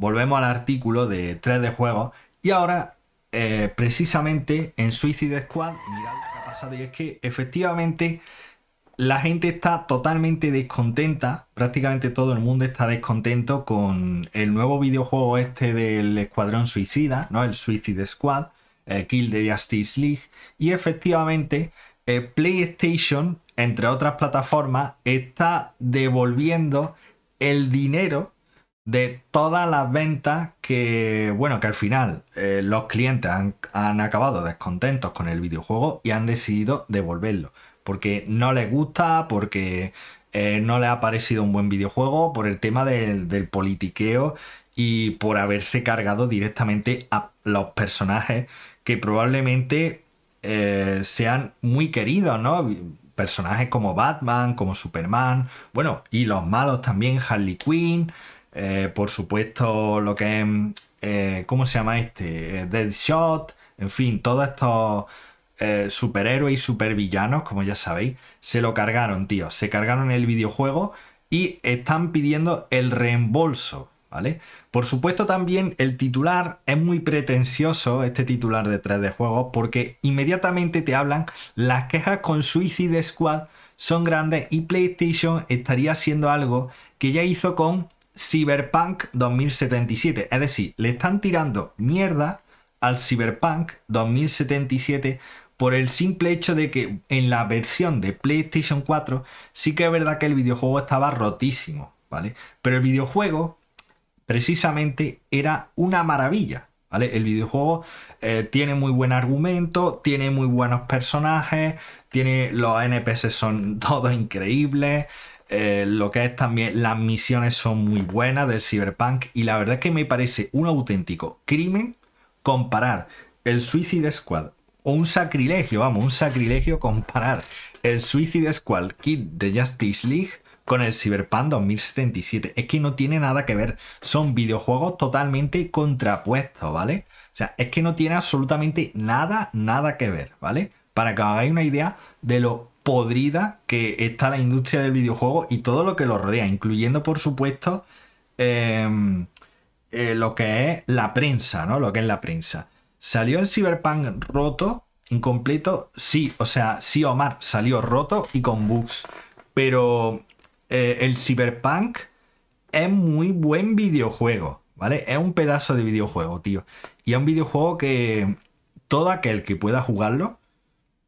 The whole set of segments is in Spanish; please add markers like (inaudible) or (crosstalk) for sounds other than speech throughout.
volvemos al artículo de 3 d juegos y ahora eh, precisamente en Suicide Squad, mirad lo que ha pasado y es que efectivamente la gente está totalmente descontenta, prácticamente todo el mundo está descontento con el nuevo videojuego este del Escuadrón Suicida, ¿no? El Suicide Squad, eh, Kill the Justice League y efectivamente eh, PlayStation, entre otras plataformas, está devolviendo el dinero de todas las ventas que, bueno, que al final eh, los clientes han, acabado descontentos con el videojuego y han decidido devolverlo. Porque no les gusta, porque eh, no les ha parecido un buen videojuego, por el tema del, politiqueo y por haberse cargado directamente a los personajes que probablemente eh, sean muy queridos, ¿no? Personajes como Batman, como Superman, bueno, y los malos también, Harley Quinn. Eh, por supuesto, lo que es. Eh, ¿Cómo se llama este? Eh, Deadshot. En fin, todos estos superhéroes y supervillanos, como ya sabéis, se lo cargaron, tío. Se cargaron el videojuego y están pidiendo el reembolso, ¿vale? Por supuesto, también el titular es muy pretencioso, este titular de 3D Juegos, porque inmediatamente te hablan las quejas con Suicide Squad son grandes y PlayStation estaría haciendo algo que ya hizo con Cyberpunk 2077. Es decir, le están tirando mierda al Cyberpunk 2077 por el simple hecho de que en la versión de PlayStation 4 sí que es verdad que el videojuego estaba rotísimo, ¿vale? Pero el videojuego precisamente era una maravilla. ¿Vale? El videojuego eh, tiene muy buen argumento, tiene muy buenos personajes, tiene los NPCs son (laughs) todos increíbles, eh, lo que es también las misiones son muy buenas del Cyberpunk y la verdad es que me parece un auténtico crimen comparar el Suicide Squad o un sacrilegio, vamos, un sacrilegio comparar el Suicide Squad Kit de Justice League con el Cyberpunk 2077. Es que no tiene nada que ver, son videojuegos totalmente contrapuestos, ¿vale? O sea, es que no tiene absolutamente nada, nada que ver, ¿vale? Para que os hagáis una idea de lo podrida que está la industria del videojuego y todo lo que lo rodea, incluyendo por supuesto em, eh, lo que es la prensa, ¿no? Lo que es la prensa. ¿Salió el Cyberpunk roto, incompleto? Sí, o sea, sí Omar salió roto y con bugs, pero eh, el Cyberpunk es muy buen videojuego, ¿vale? Es un pedazo de videojuego, tío. Y es un videojuego que todo aquel que pueda jugarlo,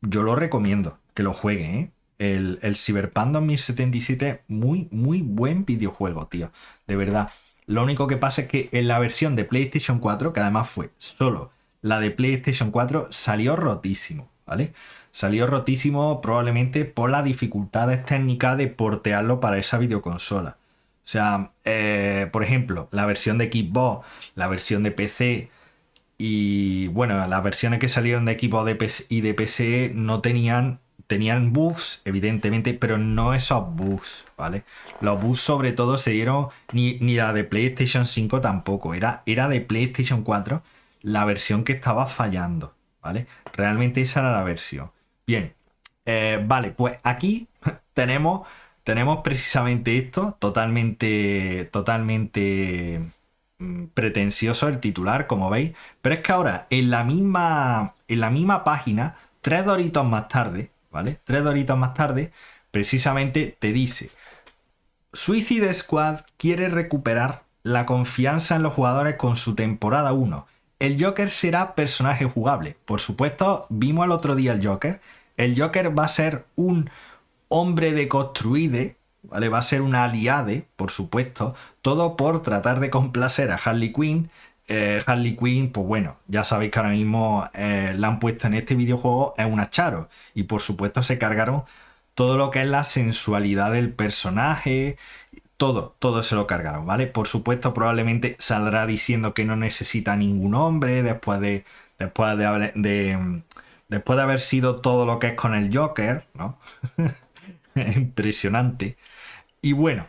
yo lo recomiendo que lo juegue ¿eh? El, el Cyberpunk 2077, muy, muy buen videojuego, tío. De verdad. Lo único que pasa es que en la versión de PlayStation 4, que además fue solo la de PlayStation 4, salió rotísimo, ¿vale? Salió rotísimo probablemente por las dificultades técnicas de portearlo para esa videoconsola. O sea, eh, por ejemplo, la versión de Xbox, la versión de PC y bueno, las versiones que salieron de equipo de y de PC e no tenían tenían bugs, evidentemente, pero no esos bugs, ¿vale? Los bugs sobre todo se dieron, ni, la de PlayStation 5 tampoco, era, era de PlayStation 4 la versión que estaba fallando, ¿vale? Realmente esa era la versión. Bien, eh, vale, pues aquí (laughs) tenemos, tenemos precisamente esto, totalmente, totalmente mm, pretencioso el titular, como veis, pero es que ahora en la misma, en la misma página, tres doritos más tarde, ¿vale? Tres horitas más tarde, precisamente te dice, Suicide Squad quiere recuperar la confianza en los jugadores con su temporada 1. El Joker será personaje jugable. Por supuesto, vimos el otro día el Joker. El Joker va a ser un hombre de construide ¿vale? Va a ser una aliade, por supuesto, todo por tratar de complacer a Harley Quinn eh, Harley Quinn, pues bueno, ya sabéis que ahora mismo eh, la han puesto en este videojuego, es una Charo. Y por supuesto se cargaron todo lo que es la sensualidad del personaje, todo, todo se lo cargaron, ¿vale? Por supuesto probablemente saldrá diciendo que no necesita ningún hombre después de, después de, de, después de haber sido todo lo que es con el Joker, ¿no? (laughs) Impresionante. Y bueno,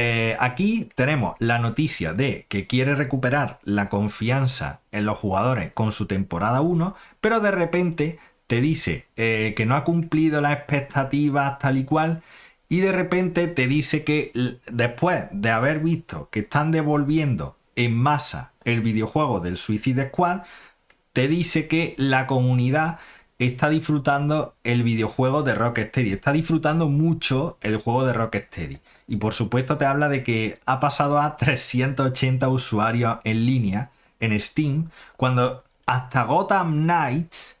eh, aquí tenemos la noticia de que quiere recuperar la confianza en los jugadores con su temporada 1, pero de repente te dice eh, que no ha cumplido las expectativas tal y cual, y de repente te dice que después de haber visto que están devolviendo en masa el videojuego del Suicide Squad, te dice que la comunidad está disfrutando el videojuego de Rocksteady, está disfrutando mucho el juego de Rocksteady. Y por supuesto te habla de que ha pasado a 380 usuarios en línea en Steam, cuando hasta Gotham Knights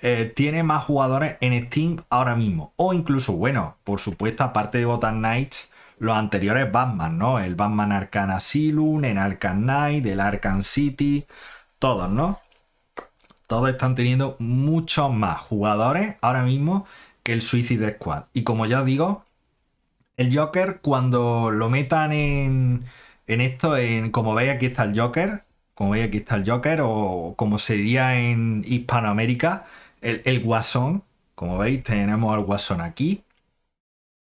eh, tiene más jugadores en Steam ahora mismo. O incluso, bueno, por supuesto, aparte de Gotham Knights, los anteriores Batman, ¿no? El Batman Arcana Asylum, en Arkham Knight, el Arkham City, todos, ¿no? todos están teniendo muchos más jugadores ahora mismo que el Suicide Squad. Y como ya digo, el Joker cuando lo metan en, esto, en como veis aquí está el Joker, como veis aquí está el Joker, o como sería en Hispanoamérica, el, Guasón, como veis tenemos al Guasón aquí.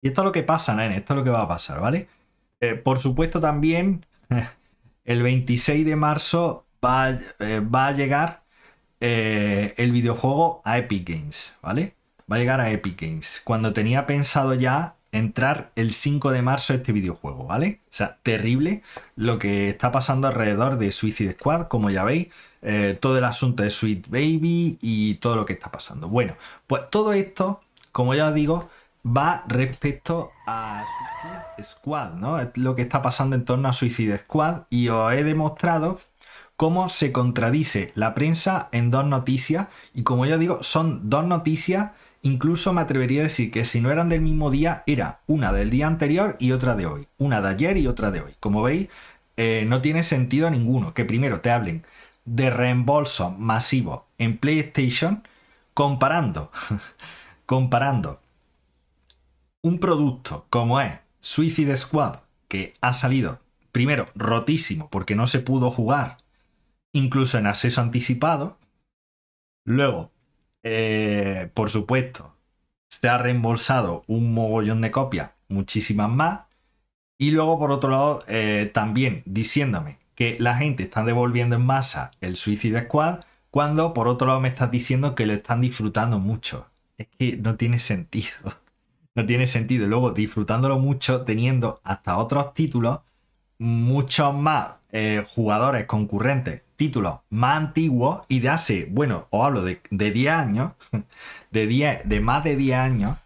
Y esto es lo que pasa, ¿no? esto es lo que va a pasar, ¿vale? Eh, por supuesto también, (laughs) el 26 de marzo va eh, a llegar eh, el videojuego a Epic Games, ¿vale? Va a llegar a Epic Games. Cuando tenía pensado ya entrar el 5 de marzo este videojuego, ¿vale? O sea, terrible lo que está pasando alrededor de Suicide Squad, como ya veis, eh, todo el asunto de Sweet Baby y todo lo que está pasando. Bueno, pues todo esto, como ya os digo, va respecto a Suicide Squad, ¿no? Lo que está pasando en torno a Suicide Squad y os he demostrado cómo se contradice la prensa en dos noticias. Y como ya digo, son dos noticias. Incluso me atrevería a decir que si no eran del mismo día, era una del día anterior y otra de hoy. Una de ayer y otra de hoy. Como veis, eh, no tiene sentido ninguno que primero te hablen de reembolso masivo en PlayStation comparando, (laughs) comparando un producto como es Suicide Squad, que ha salido primero rotísimo porque no se pudo jugar incluso en acceso anticipado. Luego, eh, por supuesto, se ha reembolsado un mogollón de copias, muchísimas más. Y luego, por otro lado, eh, también diciéndome que la gente está devolviendo en masa el Suicide Squad, cuando por otro lado me estás diciendo que lo están disfrutando mucho. Es que no tiene sentido. (laughs) No tiene sentido. Luego, disfrutándolo mucho, teniendo hasta otros títulos, muchos más eh, jugadores concurrentes, títulos más antiguos y de hace, bueno, os hablo de, de 10 años, (laughs) de, 10, de más de 10 años,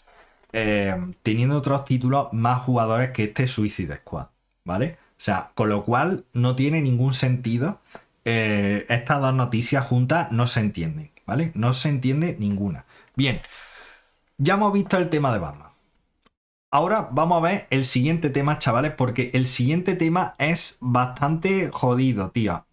eh, teniendo otros títulos más jugadores que este Suicide Squad, ¿vale? O sea, con lo cual no tiene ningún sentido. Eh, estas dos noticias juntas no se entienden, ¿vale? No se entiende ninguna. Bien, ya hemos visto el tema de Batman. Ahora vamos a ver el siguiente tema, chavales, porque el siguiente tema es bastante jodido, tío.